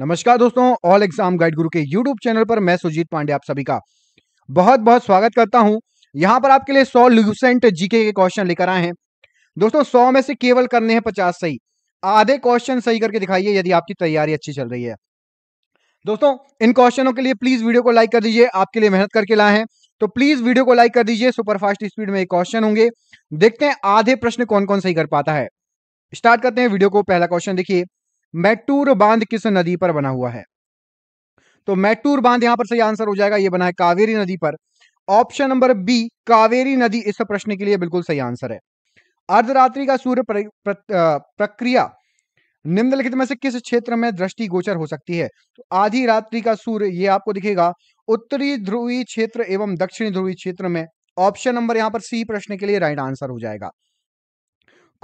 नमस्कार दोस्तों all exam guide गुरु के यूट्यूब चैनल पर मैं सुजीत पांडे आप सभी का बहुत बहुत स्वागत करता हूं यहां पर आपके लिए सौ लूसेंट जीके के क्वेश्चन लेकर आए हैं दोस्तों सौ में से केवल करने हैं पचास सही आधे क्वेश्चन सही करके दिखाइए यदि आपकी तैयारी अच्छी चल रही है दोस्तों इन क्वेश्चनों के लिए प्लीज वीडियो को लाइक कर दीजिए आपके लिए मेहनत करके लाए हैं तो प्लीज वीडियो को लाइक कर दीजिए सुपर फास्ट स्पीड में क्वेश्चन होंगे देखते हैं आधे प्रश्न कौन कौन सही कर पाता है स्टार्ट करते हैं वीडियो को पहला क्वेश्चन देखिए मैटूर बांध किस नदी पर बना हुआ है तो मैटूर बांध यहां पर सही आंसर हो जाएगा यह बना है कावेरी नदी पर ऑप्शन नंबर बी कावेरी नदी इस प्रश्न के लिए बिल्कुल सही आंसर है अर्धरात्रि का सूर्य प्र, प्र, प्रक्रिया निम्नलिखित में से किस क्षेत्र में दृष्टि गोचर हो सकती है तो आधी रात्रि का सूर्य ये आपको दिखेगा उत्तरी ध्रुवी क्षेत्र एवं दक्षिणी ध्रुवी क्षेत्र में ऑप्शन नंबर यहां पर सी प्रश्न के लिए राइट आंसर हो जाएगा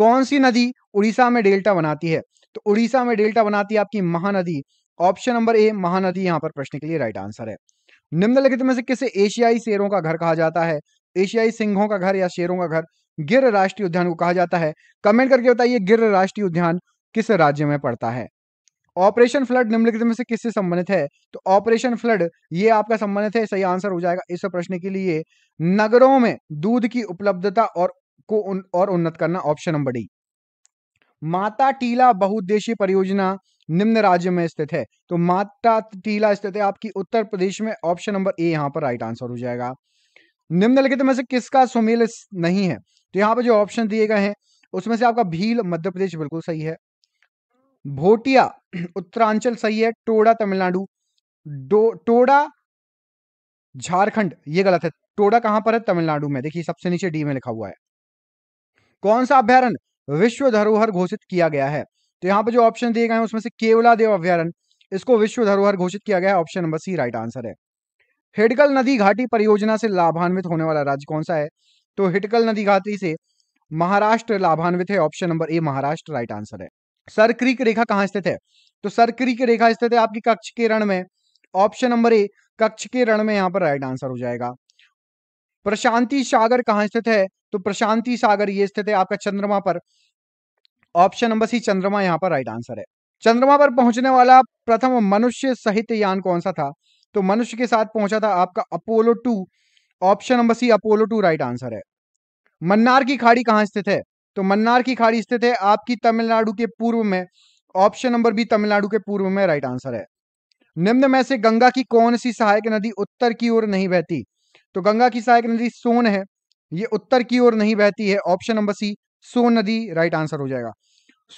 कौन सी नदी उड़ीसा में डेल्टा बनाती है तो उड़ीसा में डेल्टा बनाती है आपकी Mahanadi option number A Mahanadi यहाँ पर प्रश्न के लिए राइट आंसर है निम्नलिखित में से किसे एशियाई शेरों का घर कहा जाता है एशियाई सिंहों का घर या शेरों का घर गिर राष्ट्रीय उद्यान को कहा जाता है कमेंट करके बताइए गिर राष्ट्रीय उद्यान किस राज्य में पड़ता है ऑपरेशन फ्लड निम्नलिखित में से किससे संबंधित है तो ऑपरेशन फ्लड ये आपका संबंधित है सही आंसर हो जाएगा इस प्रश्न के लिए नगरों में दूध की उपलब्धता और को उन, और उन्नत करना ऑप्शन नंबर डी माता टीला बहुउद्देशीय परियोजना निम्न राज्य में स्थित है तो माता टीला स्थित है आपकी उत्तर प्रदेश में ऑप्शन नंबर ए यहाँ पर राइट आंसर हो जाएगा निम्नलिखित में से किसका सुमेल नहीं है तो यहाँ पर जो ऑप्शन दिए गए हैं उसमें से आपका भील मध्य प्रदेश बिल्कुल सही है भोटिया उत्तरांचल सही है टोडा तमिलनाडु टोडा झारखंड ये गलत है टोडा कहां पर है तमिलनाडु में देखिए सबसे नीचे डी में लिखा हुआ है कौन सा अभ्यारण विश्व धरोहर घोषित किया गया है तो यहाँ पर जो ऑप्शन दिए गए हैं उसमें से केवला देव अभ्यारण इसको विश्व धरोहर घोषित किया गया है option number C right answer है हिडकल नदी घाटी परियोजना से लाभान्वित होने वाला राज्य कौन सा है तो हिडकल नदी घाटी से महाराष्ट्र लाभान्वित है option number A Maharashtra right answer है सर क्रीक रेखा कहाँ स्थित है तो सर क्रीक रेखा स्थित है आपकी कक्ष के रण में ऑप्शन नंबर ए कक्ष के रण में यहाँ पर राइट आंसर हो जाएगा प्रशांति सागर कहाँ स्थित है तो प्रशांति सागर ये स्थित है आपका चंद्रमा पर ऑप्शन नंबर सी चंद्रमा यहाँ पर राइट आंसर है चंद्रमा पर पहुंचने वाला प्रथम मनुष्य सहित यान कौन सा था तो मनुष्य के साथ पहुंचा था आपका Apollo two option number C Apollo two right answer है मन्नार की खाड़ी कहाँ स्थित है तो मन्नार की खाड़ी स्थित है आपकी तमिलनाडु के पूर्व में ऑप्शन नंबर बी तमिलनाडु के पूर्व में राइट आंसर है निम्न में से गंगा की कौन सी सहायक नदी उत्तर की ओर नहीं बहती तो गंगा की सहायक नदी सोन है ये उत्तर की ओर नहीं बहती है ऑप्शन नंबर सी सोन नदी राइट आंसर हो जाएगा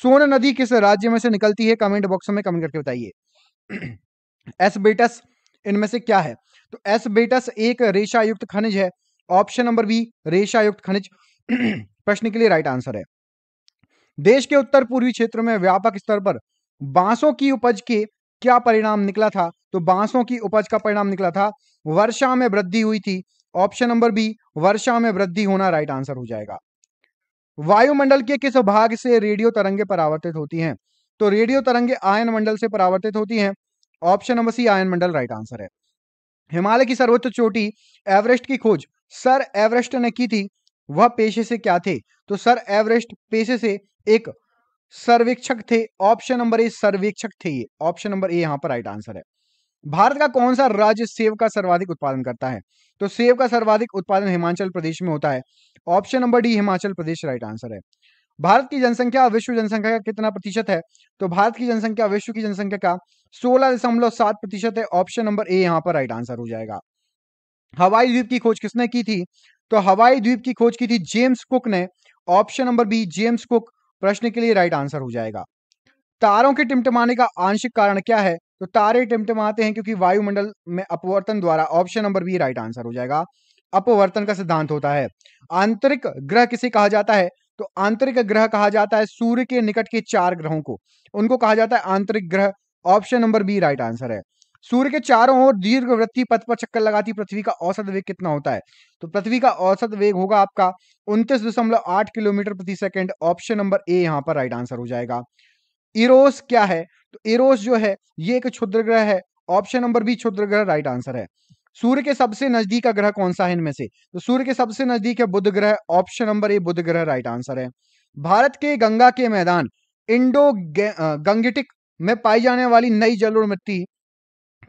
सोन नदी किस राज्य में से निकलती है कमेंट बॉक्स में कमेंट करके बताइए बेटस इनमें से क्या है तो एसबेटस एक रेशायुक्त खनिज है ऑप्शन नंबर बी रेशायुक्त खनिज प्रश्न के लिए राइट आंसर है देश के उत्तर पूर्वी क्षेत्र में व्यापक स्तर पर बांसों की उपज के क्या परिणाम निकला था तो बांसों की उपज का परिणाम निकला था वर्षा में वृद्धि हुई थी ऑप्शन नंबर बी वर्षा में वृद्धि होना राइट आंसर हो जाएगा वायुमंडल के किस भाग से रेडियो तरंगे परावर्तित होती हैं तो रेडियो तरंगे आयन मंडल से परावर्तित होती हैं ऑप्शन नंबर सी आयन मंडल राइट आंसर है हिमालय की सर्वोच्च चोटी एवरेस्ट की खोज सर एवरेस्ट ने की थी वह पेशे से क्या थे तो सर एवरेस्ट पेशे से एक सर्वेक्षक थे ऑप्शन नंबर ए सर्वेक्षक थे ऑप्शन नंबर ए यहां पर राइट आंसर है भारत का कौन सा राज्य सेब का सर्वाधिक उत्पादन करता है तो सेब का सर्वाधिक उत्पादन हिमाचल प्रदेश में होता है option number D Himachal Pradesh right answer है भारत की जनसंख्या विश्व जनसंख्या का कितना प्रतिशत है तो भारत की जनसंख्या विश्व की जनसंख्या का सोलह दशमलव सात प्रतिशत है ऑप्शन नंबर ए यहाँ पर राइट आंसर हो जाएगा हवाई द्वीप की खोज किसने की थी तो हवाई द्वीप की खोज की थी जेम्स कुक ने option number B James Cook प्रश्न के लिए राइट आंसर हो जाएगा तारों के टिमटमाने का आंशिक कारण क्या है तो तारे टिमटिमाते हैं क्योंकि वायुमंडल में अपवर्तन द्वारा option number B right answer हो जाएगा अपवर्तन का सिद्धांत होता है आंतरिक ग्रह किसे कहा जाता है तो आंतरिक ग्रह कहा जाता है सूर्य के निकट के चार ग्रहों को उनको कहा जाता है आंतरिक ग्रह option number B right answer है सूर्य के चारों ओर दीर्घ वृत्ति पथ पर चक्कर लगाती पृथ्वी का औसत वेग कितना होता है तो पृथ्वी का औसत वेग होगा आपका उन्तीस दशमलव आठ किलोमीटर प्रति सेकंड ऑप्शन नंबर ए यहां पर राइट आंसर हो जाएगा इरोस क्या है तो इरोस जो है ये एक क्षुद्र ग्रह है ऑप्शन नंबर बी क्षुद्र ग्रह राइट आंसर है सूर्य के सबसे नजदीक का ग्रह कौन सा है इनमें से तो सूर्य के सबसे नजदीक है बुध ग्रह ऑप्शन नंबर ए बुध ग्रह राइट आंसर है भारत के गंगा के मैदान इंडो गंगेटिक में पाई जाने वाली नई जलोड़ मिट्टी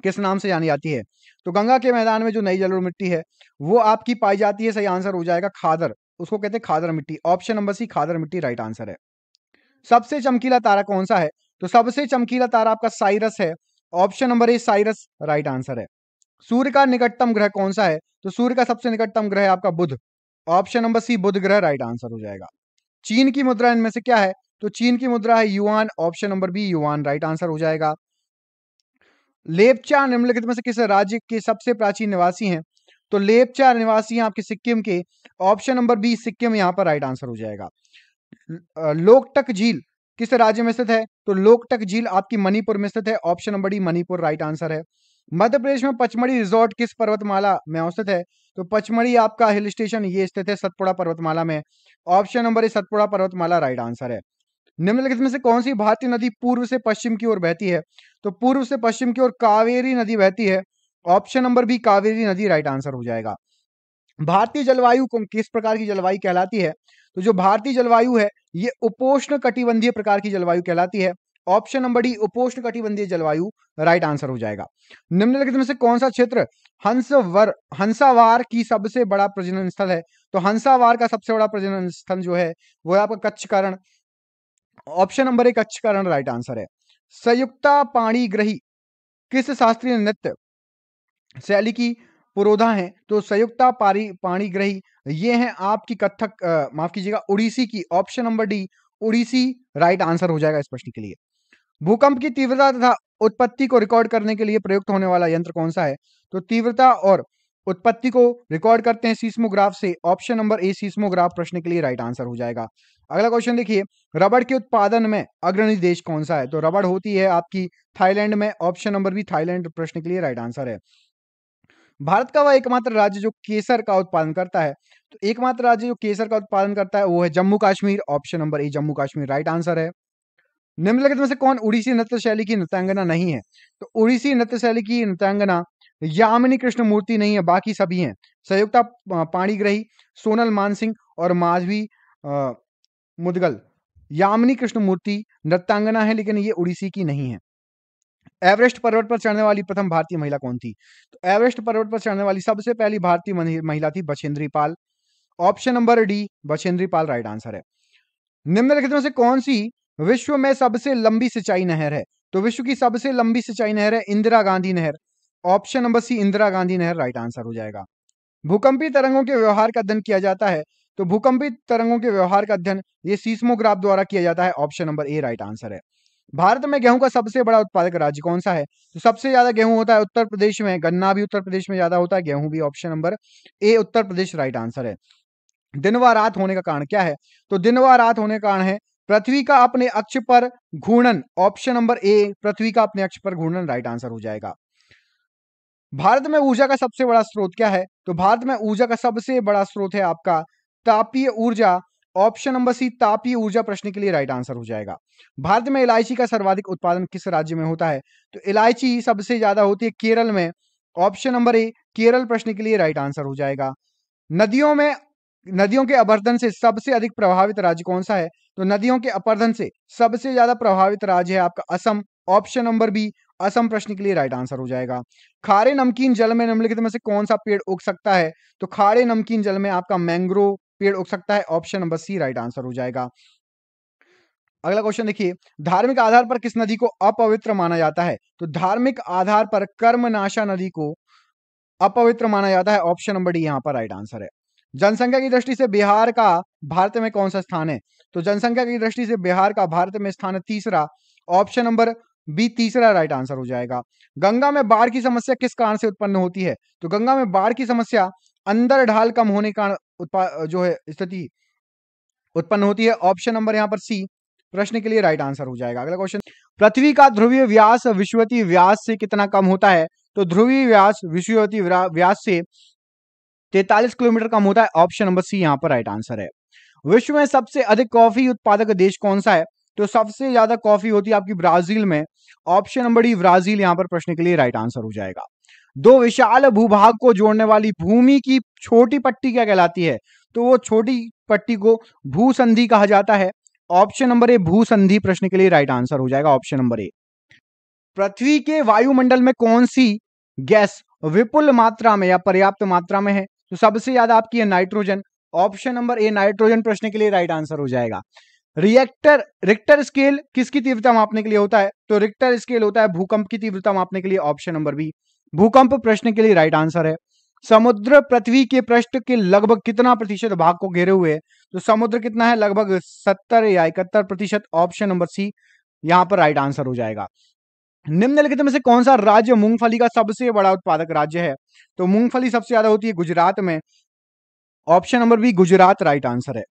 किस नाम से जानी जाती है तो गंगा के मैदान में जो नई जलोड़ मिट्टी है वो आपकी पाई जाती है सही आंसर हो जाएगा खादर उसको कहते हैं खादर मिट्टी ऑप्शन नंबर सी खादर मिट्टी राइट आंसर है सबसे चमकीला तारा कौन सा है तो सबसे चमकीला तारा आपका साइरस है option number A Sirius right answer है सूर्य का निकटतम ग्रह कौन सा है तो सूर्य का सबसे निकटतम ग्रह आपका बुध ऑप्शन नंबर सी बुध ग्रह राइट आंसर हो जाएगा चीन की मुद्रा इनमें से क्या है तो चीन की मुद्रा है yuan option number B yuan right answer हो जाएगा लेपचा निम्नलिखित में से किस राज्य के सबसे प्राचीन निवासी हैं तो लेपचा निवासी हैं आपके सिक्किम के ऑप्शन नंबर बी सिक्किम यहाँ पर राइट आंसर हो जाएगा लोकटक झील किस राज्य में स्थित है तो लोकटक झील आपकी मणिपुर में स्थित है option number D Manipur right answer है मध्य प्रदेश में पचमढ़ी रिजॉर्ट किस पर्वतमाला में अवस्थित है तो पचमढ़ी आपका हिल स्टेशन ये स्थित है सतपुड़ा पर्वतमाला में ऑप्शन नंबर ए सतपुड़ा पर्वतमाला राइट आंसर है निम्नलिखित में से कौन सी भारतीय नदी पूर्व से पश्चिम की ओर बहती है तो पूर्व से पश्चिम की ओर कावेरी नदी बहती है ऑप्शन नंबर बी कावेरी नदी राइट आंसर हो जाएगा भारतीय जलवायु किस प्रकार की जलवायु कहलाती है तो जो भारतीय जलवायु है ये उपोष्ण कटिबंधीय प्रकार की जलवायु कहलाती है ऑप्शन नंबर डी उपोष्ण कटिबंधीय जलवायु राइट आंसर हो जाएगा निम्नलिखित में से कौन सा क्षेत्र हंसवर हंसावार की सबसे बड़ा प्रजनन स्थल है तो हंसावार का सबसे बड़ा प्रजनन स्थल जो है वो है आपका कच्छकरण ऑप्शन नंबर एक कच्छकरण राइट आंसर है संयुक्ता पाणी ग्रही किस शास्त्रीय नृत्य शैली की पुरोधा हैं तो संयुक्ता पारी पाणीग्रही ये हैं आपकी कथक माफ कीजिएगा उड़ीसी की option number D Odissi right answer हो जाएगा इस प्रश्न के लिए भूकंप की तीव्रता तथा उत्पत्ति को रिकॉर्ड करने के लिए प्रयुक्त होने वाला यंत्र कौन सा है तो तीव्रता और उत्पत्ति को रिकॉर्ड करते हैं सीस्मोग्राफ से ऑप्शन नंबर ए सीस्मोग्राफ प्रश्न के लिए राइट आंसर हो जाएगा अगला क्वेश्चन देखिए रबड़ के उत्पादन में अग्रणी देश कौन सा है तो रबड़ होती है आपकी थाईलैंड में ऑप्शन नंबर बी थाईलैंड प्रश्न के लिए राइट आंसर है भारत का वह एकमात्र राज्य जो केसर का उत्पादन करता है तो एकमात्र राज्य जो केसर का उत्पादन करता है वो है Jammu Kashmir option number A Jammu Kashmir right answer है निम्नलिखित में से कौन उड़ीसी नृत्य शैली की नृत्यांगना नहीं है तो उड़ीसी नृत्य शैली की नृत्यांगना यामिनी कृष्ण मूर्ति नहीं है बाकी सभी हैं संयुक्ता पाणीग्रही सोनल मानसिंह और माधवी मुदगल यामिनी कृष्ण मूर्ति नृत्यांगना है लेकिन ये उड़ीसी की नहीं है एवरेस्ट पर्वत पर चढ़ने वाली प्रथम भारतीय महिला कौन थी तो एवरेस्ट पर्वत पर चढ़ने वाली सबसे पहली भारतीय महिला थी Bachendri Pal option number D Bachendri Pal right answer है निम्नलिखित में से कौन सी विश्व में सबसे लंबी सिंचाई नहर है तो विश्व की सबसे लंबी सिंचाई नहर है इंदिरा गांधी नहर option number C Indira Gandhi नहर राइट आंसर हो जाएगा भूकंपी तरंगों के व्यवहार का अध्ययन किया जाता है तो भूकंपी तरंगों के व्यवहार का अध्ययन ये सीस्मोग्राफ द्वारा किया जाता है option number A right answer है भारत में गेहूं का सबसे बड़ा उत्पादक राज्य कौन सा है तो सबसे ज्यादा गेहूं होता है उत्तर प्रदेश में गन्ना भी उत्तर प्रदेश में ज्यादा होता है गेहूं भी option number A Uttar Pradesh right answer है दिन व रात होने का कारण क्या है तो दिन व रात होने का कारण है पृथ्वी का अपने अक्ष पर घूर्णन ऑप्शन नंबर ए पृथ्वी का अपने अक्ष पर घूर्णन राइट आंसर हो जाएगा भारत में ऊर्जा का सबसे बड़ा स्रोत क्या है तो भारत में ऊर्जा का सबसे बड़ा स्रोत है आपका तापीय ऊर्जा ऑप्शन नंबर सी तापीय ऊर्जा प्रश्न के लिए राइट आंसर हो जाएगा भारत में इलायची का सर्वाधिक उत्पादन किस राज्य में होता है तो इलायची सबसे ज्यादा होती है केरल में ऑप्शन नंबर ए केरल प्रश्न के लिए राइट आंसर हो जाएगा नदियों में नदियों के अपर्धन से सबसे अधिक प्रभावित राज्य कौन सा है तो नदियों के अपर्धन से सबसे ज्यादा प्रभावित राज्य है आपका Assam option number B Assam प्रश्न के लिए राइट आंसर हो जाएगा खारे नमकीन जल में निम्नलिखित में से कौन सा पेड़ उग सकता है तो खारे नमकीन जल में आपका मैंग्रोव पेड़ उग सकता है option number C right answer हो जाएगा अगला क्वेश्चन देखिए धार्मिक आधार पर किस नदी को अपवित्र माना जाता है तो धार्मिक आधार पर कर्मनाशा नदी को अपवित्र माना जाता है ऑप्शन नंबर डी यहाँ पर राइट आंसर है जनसंख्या की दृष्टि से बिहार का भारत में कौन सा स्थान है तो जनसंख्या की दृष्टि से बिहार का भारत में स्थान तीसरा ऑप्शन नंबर बी तीसरा राइट आंसर हो जाएगा गंगा में बाढ़ की समस्या किस कारण से उत्पन्न होती है तो गंगा में बाढ़ की समस्या अंदर ढाल कम होने का उत्पाद जो है स्थिति उत्पन्न होती है ऑप्शन नंबर यहाँ पर सी प्रश्न के लिए राइट आंसर हो जाएगा अगला क्वेश्चन पृथ्वी का ध्रुवीय व्यास विश्वती व्यास से कितना कम होता है तो ध्रुवीय व्यास विश्ववती व्यास से तैतालीस किलोमीटर कम होता है ऑप्शन नंबर सी यहाँ पर राइट आंसर है विश्व में सबसे अधिक कॉफी उत्पादक देश कौन सा है तो सबसे ज्यादा कॉफी होती है आपकी ब्राजील में ऑप्शन नंबर डी ब्राजील यहाँ पर प्रश्न के लिए राइट आंसर हो जाएगा दो विशाल भूभाग को जोड़ने वाली भूमि की छोटी पट्टी क्या कहलाती है तो वो छोटी पट्टी को भूसंधि कहा जाता है ऑप्शन नंबर ए भूसंधि प्रश्न के लिए राइट आंसर हो जाएगा ऑप्शन नंबर ए पृथ्वी के वायुमंडल में कौन सी गैस विपुल मात्रा में या पर्याप्त मात्रा में है तो सबसे ज्यादा आपकी है nitrogen option number A nitrogen प्रश्न के लिए राइट आंसर हो जाएगा रिएक्टर रिक्टर स्केल किसकी तीव्रता मापने के लिए होता है तो रिक्टर स्केल होता है भूकंप की तीव्रता मापने के लिए ऑप्शन नंबर बी भूकंप प्रश्न के लिए राइट आंसर है समुद्र पृथ्वी के पृष्ठ के लगभग कितना प्रतिशत भाग को घेरे हुए तो समुद्र कितना है लगभग सत्तर या इकहत्तर प्रतिशत ऑप्शन नंबर सी यहाँ पर राइट आंसर हो जाएगा निम्नलिखित में से कौन सा राज्य मूंगफली का सबसे बड़ा उत्पादक राज्य है तो मूंगफली सबसे ज्यादा होती है गुजरात में option number B Gujarat right answer है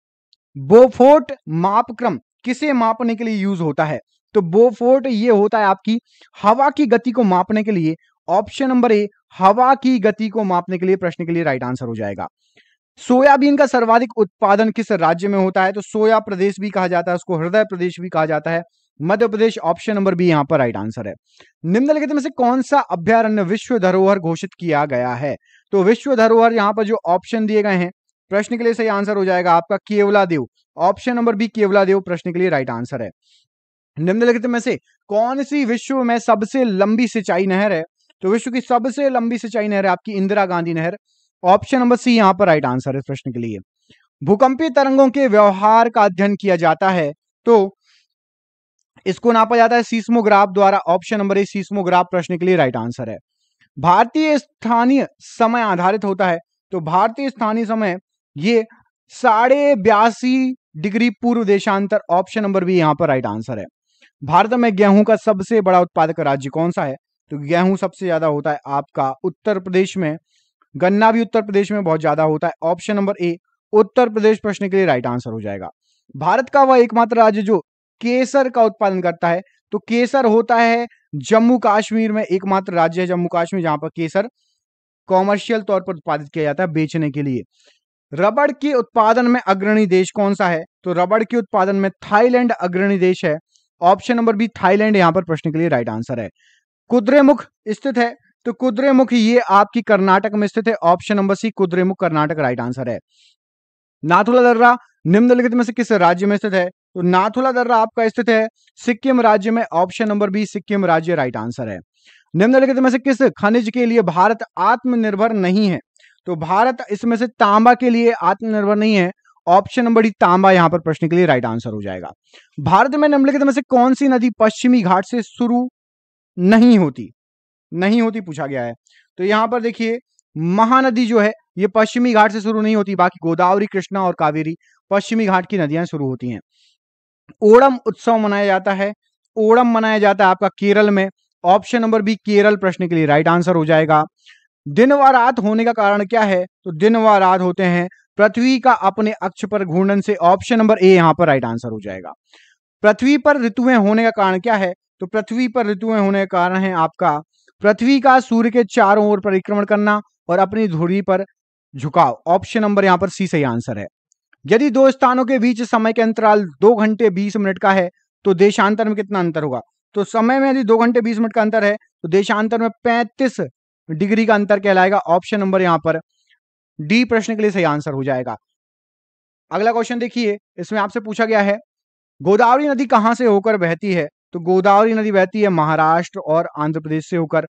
बोफोर्ट मापक्रम किसे मापने के लिए यूज होता है तो बोफोर्ट ये होता है आपकी हवा की गति को मापने के लिए ऑप्शन नंबर ए हवा की गति को मापने के लिए प्रश्न के लिए राइट आंसर हो जाएगा सोयाबीन का सर्वाधिक उत्पादन किस राज्य में होता है तो सोया प्रदेश भी कहा जाता है उसको हृदय प्रदेश भी कहा जाता है Madhya Pradesh option number B यहां पर राइट आंसर है निम्नलिखित में से कौन सा अभ्यारण्य विश्व धरोहर घोषित किया गया है तो विश्व धरोहर यहां पर जो ऑप्शन दिए गए हैं प्रश्न के लिए सही आंसर हो जाएगा आपका Keoladeo option number B Keoladeo प्रश्न के लिए राइट आंसर है निम्नलिखित में से कौन सी विश्व में सबसे लंबी सिंचाई नहर है तो विश्व की सबसे लंबी सिंचाई नहर है आपकी इंदिरा गांधी नहर ऑप्शन नंबर सी यहाँ पर राइट आंसर है इस प्रश्न के लिए भूकंपीय तरंगों के व्यवहार का अध्ययन किया जाता है तो इसको नापा जाता है सीस्मोग्राफ द्वारा ऑप्शन नंबर ए सीस्मोग्राफ प्रश्न के लिए राइट आंसर है भारतीय स्थानीय समय आधारित होता है तो भारतीय स्थानीय समय ये साढ़े बयासी डिग्री पूर्व देशांतर ऑप्शन नंबर भी यहां पर राइट आंसर है भारत में गेहूं का सबसे बड़ा उत्पादक राज्य कौन सा है तो गेहूं सबसे ज्यादा होता है आपका उत्तर प्रदेश में गन्ना भी उत्तर प्रदेश में बहुत ज्यादा होता है ऑप्शन नंबर ए उत्तर प्रदेश प्रश्न के लिए राइट आंसर हो जाएगा भारत का वह एकमात्र राज्य जो केसर का उत्पादन करता है तो केसर होता है जम्मू कश्मीर में एकमात्र राज्य है जम्मू कश्मीर जहां पर केसर कॉमर्शियल तौर पर उत्पादित किया जाता है बेचने के लिए रबड़ के उत्पादन में अग्रणी देश कौन सा है तो रबड़ के उत्पादन में थाईलैंड अग्रणी देश है ऑप्शन नंबर बी थाईलैंड यहां पर प्रश्न के लिए राइट आंसर है कुद्रेमुख स्थित है तो कुद्रेमुख ये आपकी कर्नाटक में स्थित है option number C Kudremukh Karnataka right answer है नाथुला दर्रा निम्नलिखित में से किस राज्य में स्थित है तो नाथुला दर्रा आपका स्थित है सिक्किम राज्य में ऑप्शन नंबर बी सिक्किम राज्य राइट आंसर है निम्नलिखित में से किस खनिज के लिए भारत आत्मनिर्भर नहीं है तो भारत इसमें से तांबा के लिए आत्मनिर्भर नहीं है ऑप्शन नंबर डी तांबा यहां पर प्रश्न के लिए राइट आंसर हो जाएगा भारत में निम्नलिखित में से कौन सी नदी पश्चिमी घाट से शुरू नहीं होती नहीं होती पूछा गया है तो यहां पर देखिए महानदी जो है ये पश्चिमी घाट से शुरू नहीं होती बाकी गोदावरी कृष्णा और कावेरी पश्चिमी घाट की नदियां शुरू होती हैं ओणम उत्सव मनाया जाता है ओणम मनाया जाता है आपका केरल में ऑप्शन नंबर बी केरल प्रश्न के लिए राइट आंसर हो जाएगा दिन व रात होने का कारण क्या है तो दिन व रात होते हैं पृथ्वी का अपने अक्ष पर घूर्णन से ऑप्शन नंबर ए यहां पर राइट आंसर हो जाएगा पृथ्वी पर ऋतुएं होने का कारण क्या है तो पृथ्वी पर ऋतुएं होने के कारण है आपका पृथ्वी का सूर्य के चारों ओर परिक्रमण करना और अपनी धुरी पर झुकाव ऑप्शन नंबर यहाँ पर सी सही आंसर है यदि दो स्थानों के बीच समय के अंतराल दो घंटे बीस मिनट का है तो देशांतर में कितना अंतर होगा तो समय में यदि दो घंटे बीस मिनट का अंतर है तो देशांतर में पैंतीस डिग्री का अंतर कहलाएगा ऑप्शन नंबर यहाँ पर डी प्रश्न के लिए सही आंसर हो जाएगा अगला क्वेश्चन देखिए इसमें आपसे पूछा गया है गोदावरी नदी कहां से होकर बहती है तो गोदावरी नदी बहती है महाराष्ट्र और आंध्र प्रदेश से होकर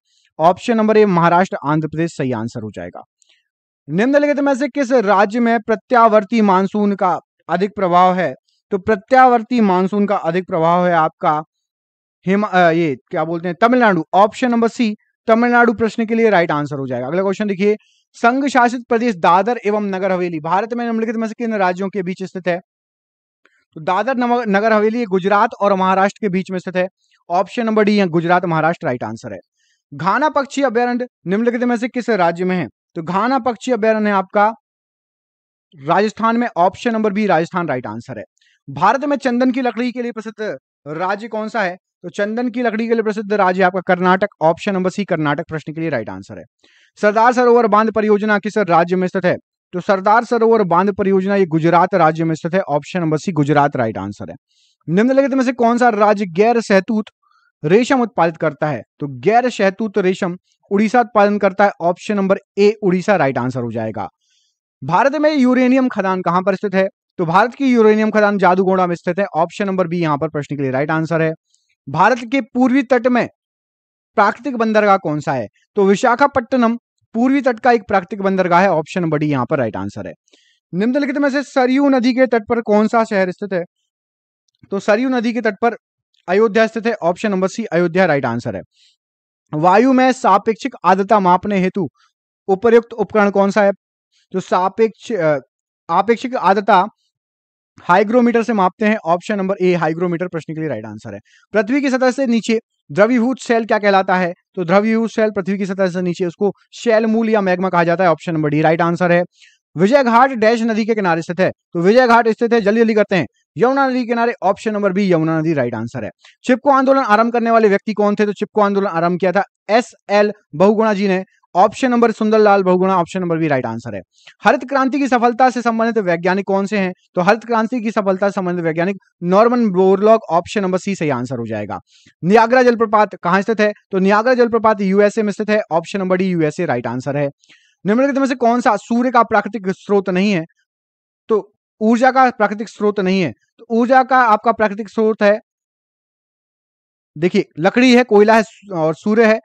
option number A Maharashtra Andhra Pradesh सही आंसर हो जाएगा निम्नलिखित में से किस राज्य में प्रत्यावर्ती मानसून का अधिक प्रभाव है तो प्रत्यावर्ती मानसून का अधिक प्रभाव है आपका हिम ये क्या बोलते हैं Tamil Nadu option number C Tamil Nadu प्रश्न के लिए राइट आंसर हो जाएगा अगला क्वेश्चन देखिए संघ शासित प्रदेश दादर एवं नगर हवेली भारत में निम्नलिखित में से किन राज्यों के बीच स्थित है तो दादर नगर हवेली गुजरात और महाराष्ट्र के बीच में स्थित है option number D Gujarat Maharashtra right answer है घाना पक्षी अभ्यारण्य निम्नलिखित में से किस राज्य में है तो घाना पक्षी अभ्यारण्य है आपका राजस्थान में option number B Rajasthan right answer है भारत में चंदन की लकड़ी के लिए प्रसिद्ध राज्य कौन सा है तो चंदन की लकड़ी के लिए प्रसिद्ध राज्य आपका Karnataka option number C Karnataka प्रश्न के लिए राइट आंसर है सरदार सरोवर बांध परियोजना किस राज्य में स्थित है तो सरदार सरोवर बांध परियोजना ये गुजरात राज्य में स्थित है option number C Gujarat right answer है निम्नलिखित में से कौन सा राज्य गैर सहतूत रेशम उत्पादित करता है तो गैर सहतूत रेशम उड़ीसा उत्पादन करता है option number A Orissa right answer हो जाएगा भारत में यूरेनियम खदान कहां पर स्थित है तो भारत की यूरेनियम खदान जादूगोड़ा में स्थित है ऑप्शन नंबर बी यहां पर प्रश्न के लिए राइट आंसर है भारत के पूर्वी तट में प्राकृतिक बंदरगाह कौन सा है तो विशाखापट्टनम पूर्वी तट का एक प्राकृतिक बंदरगाह है ऑप्शन बड़ी यहाँ पर राइट आंसर है निम्नलिखित में से सरयू नदी के तट पर कौन सा शहर स्थित है तो सरयू नदी के तट पर अयोध्या स्थित है option number C Ayodhya right answer है वायु में सापेक्षिक आर्द्रता मापने हेतु उपयुक्त उपकरण कौन सा है तो सापेक्ष आपेक्षिक आर्द्रता हाइग्रोमीटर से मापते हैं ऑप्शन नंबर ए हाइग्रोमीटर प्रश्न के लिए राइट आंसर है पृथ्वी की सतह से नीचे द्रवीभूत शैल क्या कहलाता है तो द्रवीभूत शैल पृथ्वी की सतह से नीचे उसको शैल मूल या मैग्मा कहा जाता है option number D right answer है विजय घाट डैश नदी के किनारे स्थित है तो विजय घाट स्थित है जल्दी जल्दी करते हैं यमुना नदी किनारे ऑप्शन नंबर बी यमुना नदी राइट आंसर है चिपको आंदोलन आरंभ करने वाले व्यक्ति कौन थे तो चिपको आंदोलन आरंभ किया था एस एल बहुगुणा जी ने option number Sunderlal Bahuguna option number B right answer है हरित क्रांति की सफलता से संबंधित वैज्ञानिक कौन से हैं तो हरित क्रांति की सफलता से संबंधित वैज्ञानिक Norman Borlaug option number C सही आंसर हो जाएगा नियाग्रा जलप्रपात कहां स्थित है तो नियाग्रा जलप्रपात यूएसए में स्थित है option number D USA right answer है निम्नलिखित में से कौन सा सूर्य का प्राकृतिक स्रोत नहीं है तो ऊर्जा का प्राकृतिक स्रोत नहीं है तो ऊर्जा का आपका प्राकृतिक स्रोत है देखिए लकड़ी है कोयला है और सूर्य है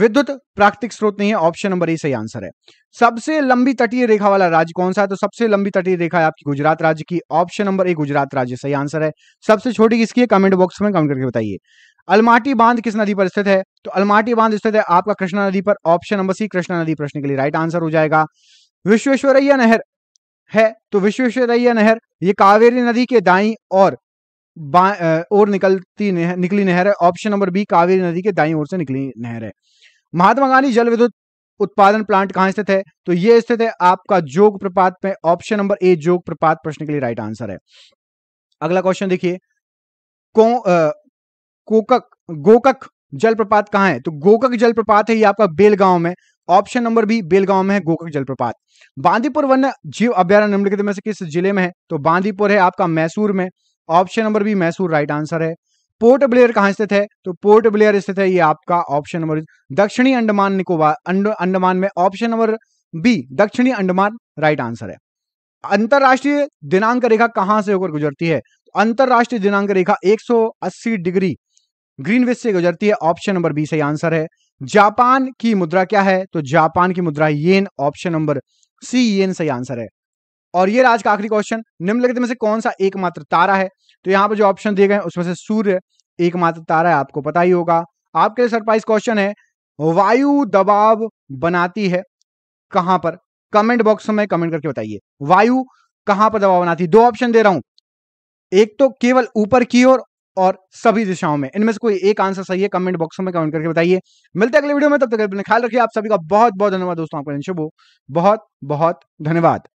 विद्युत प्राकृतिक स्रोत नहीं है ऑप्शन नंबर ए सही आंसर है सबसे लंबी तटीय रेखा वाला राज्य कौन सा है तो सबसे लंबी तटीय रेखा है आपकी गुजरात राज्य की ऑप्शन नंबर ए गुजरात राज्य सही आंसर है सबसे छोटी किसकी है कमेंट बॉक्स में कमेंट करके बताइए अलमाटी बांध किस नदी पर स्थित है तो अलमाटी बांध स्थित है आपका कृष्णा नदी पर ऑप्शन नंबर सी कृष्णा नदी प्रश्न के लिए राइट आंसर हो जाएगा विश्वेश्वरैया नहर है तो विश्वेश्वरैया नहर ये कावेरी नदी के दाई और और निकलती नहर निकली नहर है ऑप्शन नंबर बी कावेरी नदी के दाई ओर से निकली नहर है महात्मा गांधी जल विद्युत उत्पादन प्लांट कहां स्थित है तो ये स्थित है आपका जोग प्रपात में ऑप्शन नंबर ए जोग प्रपात प्रश्न के लिए राइट आंसर है अगला क्वेश्चन देखिए को, कोकक गोकक जलप्रपात कहां है तो गोकक जलप्रपात है ये आपका बेलगांव में ऑप्शन नंबर बी बेलगांव में है गोकक जलप्रपात बांदीपुर वन्य जीव अभ्यारण निम्नलिखित में से किस जिले में है तो बांदीपुर है आपका मैसूर में option number B Mysore right answer है पोर्ट ब्लेयर कहां स्थित है तो पोर्ट ब्लेयर स्थित है ये आपका ऑप्शन नंबर दक्षिणी अंडमान निकोबार अंड, अंडमान में ऑप्शन नंबर बी दक्षिणी अंडमान राइट आंसर है अंतरराष्ट्रीय दिनांक रेखा कहां से होकर गुजरती है अंतरराष्ट्रीय दिनांक रेखा 180 डिग्री ग्रीनविच से गुजरती है ऑप्शन नंबर बी सही आंसर है जापान की मुद्रा क्या है तो जापान की मुद्रा येन ऑप्शन नंबर सी येन सही आंसर है और ये राज का आखिरी क्वेश्चन निम्नलिखित में से कौन सा एकमात्र तारा है तो यहाँ पर जो ऑप्शन दिए गए उसमें से सूर्य एकमात्र तारा है आपको पता ही होगा आपके लिए सरप्राइज क्वेश्चन है वायु दबाव बनाती है कहां पर कमेंट बॉक्स में कमेंट करके बताइए वायु कहां पर दबाव बनाती है दो ऑप्शन दे रहा हूं एक तो केवल ऊपर की ओर और, और सभी दिशाओं में इनमें से कोई एक आंसर सही है कमेंट बॉक्स में कमेंट करके बताइए मिलते हैं अगले वीडियो में तब तक अपने ख्याल रखिए आप सभी का बहुत बहुत धन्यवाद दोस्तों आपका शुभ बहुत बहुत धन्यवाद